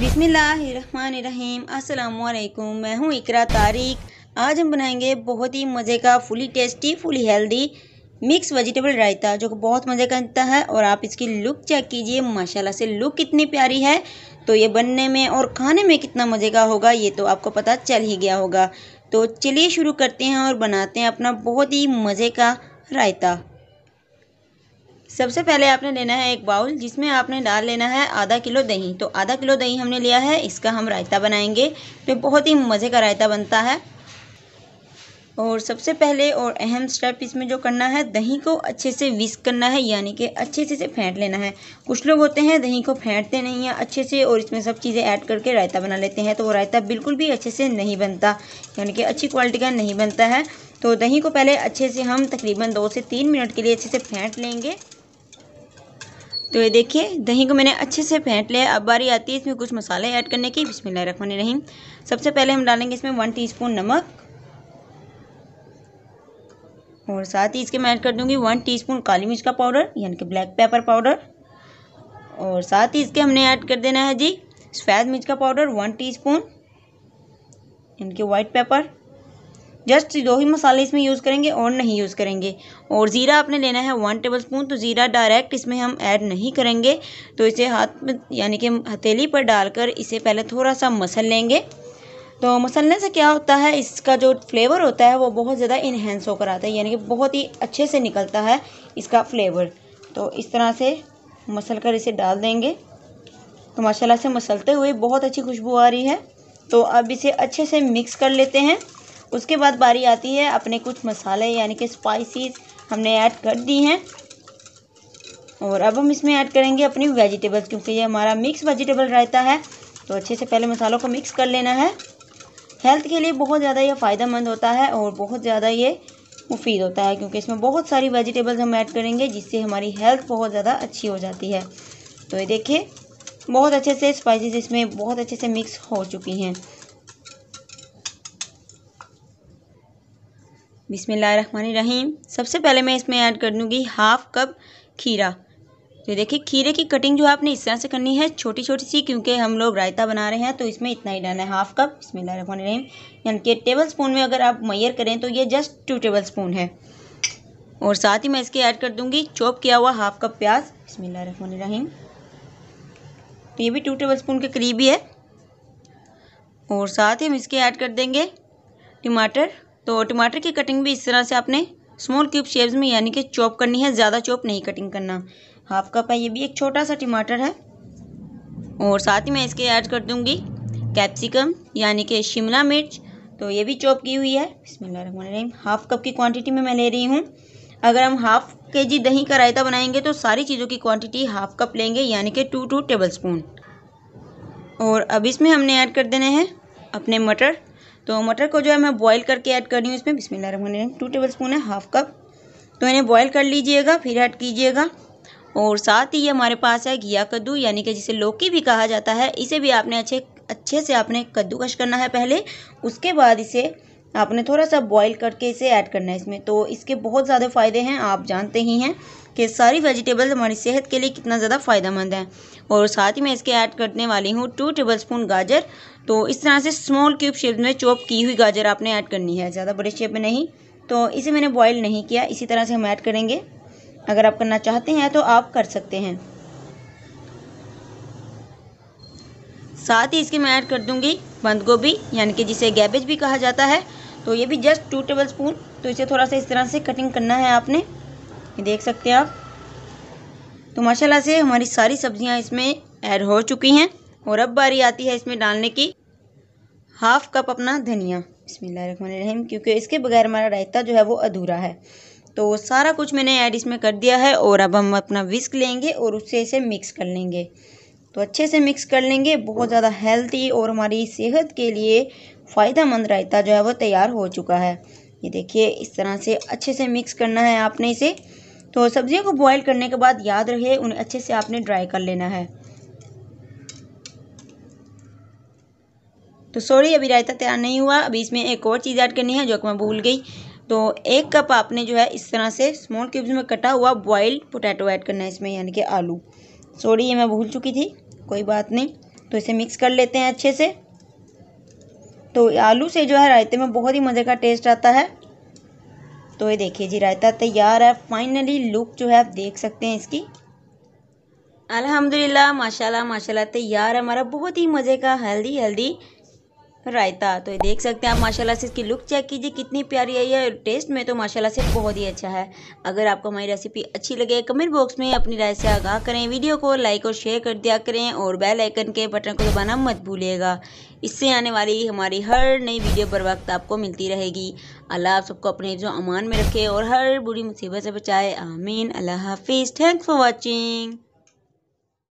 बिसमीम् अल्लाम मैं हूँ इकरा तारिक आज हम बनाएंगे बहुत ही मज़े का fully tasty fully healthy mix vegetable raita जो कि बहुत मज़े का बनता है और आप इसकी लुक चेक कीजिए माशाल्लाह से लुक कितनी प्यारी है तो ये बनने में और खाने में कितना मज़े का होगा ये तो आपको पता चल ही गया होगा तो चलिए शुरू करते हैं और बनाते हैं अपना बहुत ही मज़े का रायता सबसे पहले आपने लेना है एक बाउल जिसमें आपने डाल लेना है आधा किलो दही तो आधा किलो दही हमने लिया है इसका हम रायता बनाएंगे तो बहुत ही मज़े का रायता बनता है और सबसे पहले और अहम स्टेप इसमें जो करना है दही को अच्छे से विस्क करना है यानी कि अच्छे से फेंट लेना है कुछ लोग होते हैं दही को फेंटते नहीं हैं अच्छे से और इसमें सब चीज़ें ऐड करके रायता बना लेते हैं तो वो रायता बिल्कुल भी अच्छे से नहीं बनता यानी कि अच्छी क्वालिटी का नहीं बनता है तो दही को पहले अच्छे से हम तकरीबन दो से तीन मिनट के लिए अच्छे से फेंट लेंगे तो ये देखिए दही को मैंने अच्छे से फेंट लिया अब बारी आती है इसमें कुछ मसाले ऐड करने की बिस्मिल्लाह रखने रहीम सबसे पहले हम डालेंगे इसमें वन टीस्पून नमक और साथ ही इसके मैं ऐड कर दूंगी वन टीस्पून काली मिर्च का पाउडर यानी कि ब्लैक पेपर पाउडर और साथ ही इसके हमने ऐड कर देना है जी सफ़ेद मिर्च का पाउडर वन टीस्पून यानी कि वाइट पेपर जस्ट दो ही मसाले इसमें यूज़ करेंगे और नहीं यूज़ करेंगे और ज़ीरा आपने लेना है वन टेबल स्पून तो ज़ीरा डायरेक्ट इसमें हम ऐड नहीं करेंगे तो इसे हाथ में यानी कि हथेली पर डालकर इसे पहले थोड़ा सा मसल लेंगे तो मसलने से क्या होता है इसका जो फ्लेवर होता है वो बहुत ज़्यादा इन्हेंस होकर आता है यानी कि बहुत ही अच्छे से निकलता है इसका फ्लेवर तो इस तरह से मसल कर इसे डाल देंगे तो माशाल्लाह से मसलते हुए बहुत अच्छी खुशबू आ रही है तो अब इसे अच्छे से मिक्स कर लेते हैं उसके बाद बारी आती है अपने कुछ मसाले यानी कि स्पाइसीज हमने ऐड कर दी हैं और अब हम इसमें ऐड करेंगे अपनी वेजिटेबल्स क्योंकि ये हमारा मिक्स वेजिटेबल रहता है तो अच्छे से पहले मसालों को मिक्स कर लेना है हेल्थ के लिए बहुत ज़्यादा ये फ़ायदेमंद होता है और बहुत ज़्यादा ये मुफीद होता है क्योंकि इसमें बहुत सारी वेजिटेबल्स हम ऐड करेंगे जिससे हमारी हेल्थ बहुत ज़्यादा अच्छी हो जाती है तो ये देखिए बहुत अच्छे से स्पाइसेस इसमें बहुत अच्छे से मिक्स हो चुकी हैं बिसमीम सबसे पहले मैं इसमें ऐड कर दूँगी हाफ़ कप खीरा तो देखिए खीरे की कटिंग जो आपने इस तरह से करनी है छोटी छोटी सी क्योंकि हम लोग रायता बना रहे हैं तो इसमें इतना ही डालना है हाफ़ कप इसमें रखवान रहीम यानी कि टेबल स्पून में अगर आप मैयर करें तो ये जस्ट टू टेबल स्पून है और साथ ही मैं इसके ऐड कर दूंगी चॉप किया हुआ हाफ़ कप प्याज इसमें रहीम तो ये भी टू टेबल स्पून के करीब ही है और साथ ही हम इसके ऐड कर देंगे टमाटर तो टमाटर की कटिंग भी इस तरह से आपने स्मॉल क्यूब शेप्स में यानी कि चॉप करनी है ज़्यादा चॉप नहीं कटिंग करना हाफ कप है ये भी एक छोटा सा टमाटर है और साथ ही मैं इसके ऐड कर दूंगी कैप्सिकम यानी कि शिमला मिर्च तो ये भी चॉप की हुई है बिस्मिल्लाहिर्रहमानिर्रहीम हाफ कप की क्वांटिटी में मैं ले रही हूँ अगर हम हाफ के जी दही का रायता बनाएंगे तो सारी चीज़ों की क्वांटिटी हाफ कप लेंगे यानी कि टू टू टेबल स्पून और अब इसमें हमने ऐड कर देने हैं अपने मटर तो मटर को जो है मैं बॉईल करके ऐड कर रही हूँ इसमें बिस्मिल्लाह रहमान रहीम टू टेबल स्पून है हाफ कप तो इन्हें बॉईल कर लीजिएगा फिर ऐड कीजिएगा और साथ ही ये हमारे पास है घिया कद्दू यानी कि जिसे लौकी भी कहा जाता है इसे भी आपने अच्छे अच्छे से आपने कद्दूकश करना है पहले उसके बाद इसे आपने थोड़ा सा बॉईल करके इसे ऐड करना है इसमें तो इसके बहुत ज़्यादा फ़ायदे हैं आप जानते ही हैं कि सारी वेजिटेबल्स हमारी सेहत के लिए कितना ज़्यादा फ़ायदेमंद है और साथ ही मैं इसके ऐड करने वाली हूँ टू टेबल स्पून गाजर तो इस तरह से स्मॉल क्यूब शेप में चॉप की हुई गाजर आपने ऐड करनी है ज़्यादा बड़े शेप में नहीं तो इसे मैंने बॉयल नहीं किया इसी तरह से हम ऐड करेंगे अगर आप करना चाहते हैं तो आप कर सकते हैं साथ ही इसके मैं ऐड कर दूंगी बंद गोभी यानी कि जिसे गैबेज भी कहा जाता है तो ये भी जस्ट टू टेबल स्पून तो इसे थोड़ा सा इस तरह से कटिंग करना है आपने ये देख सकते हैं आप तो माशाल्लाह से हमारी सारी सब्जियां इसमें ऐड हो चुकी हैं और अब बारी आती है इसमें डालने की हाफ़ कप अपना धनिया बसमीम क्योंकि इसके बगैर हमारा रायता जो है वो अधूरा है तो सारा कुछ मैंने ऐड इसमें कर दिया है और अब हम अपना विस्क लेंगे और उससे इसे मिक्स कर लेंगे तो अच्छे से मिक्स कर लेंगे बहुत ज़्यादा हेल्थी और हमारी सेहत के लिए फ़ायदा मंद रायता जो है वो तैयार हो चुका है ये देखिए इस तरह से अच्छे से मिक्स करना है आपने इसे तो सब्जियों को बॉईल करने के बाद याद रहे उन्हें अच्छे से आपने ड्राई कर लेना है तो सॉरी अभी रायता तैयार नहीं हुआ अभी इसमें एक और चीज़ ऐड करनी है जो कि मैं भूल गई तो एक कप आपने जो है इस तरह से स्मॉल क्यूब्स में कटा हुआ बॉयल पोटैटो ऐड करना है इसमें यानी कि आलू सॉरी ये मैं भूल चुकी थी कोई बात नहीं तो इसे मिक्स कर लेते हैं अच्छे से तो आलू से जो है रायते में बहुत ही मज़े का टेस्ट आता है तो ये देखिए जी रायता तैयार है फाइनली लुक जो है आप देख सकते हैं इसकी अल्हम्दुलिल्लाह माशाल्लाह माशाल्लाह तैयार है हमारा बहुत ही मज़े का हेल्दी हेल्दी रायता तो ये देख सकते हैं आप माशाल्लाह से इसकी लुक चेक कीजिए कितनी प्यारी आई है टेस्ट में तो माशाल्लाह से बहुत ही अच्छा है अगर आपको हमारी रेसिपी अच्छी लगे कमेंट बॉक्स में अपनी राय से आगाह करें वीडियो को लाइक और शेयर कर दिया करें और बेल आइकन के बटन को दबाना मत भूलिएगा इससे आने वाली हमारी हर नई वीडियो बर वक्त आपको मिलती रहेगी अल्लाह आप सबको अपने जो अमान में रखे और हर बुरी मुसीबत से बचाए आमीन अल्लाह हाफिज़ थैंक्स फॉर वॉचिंग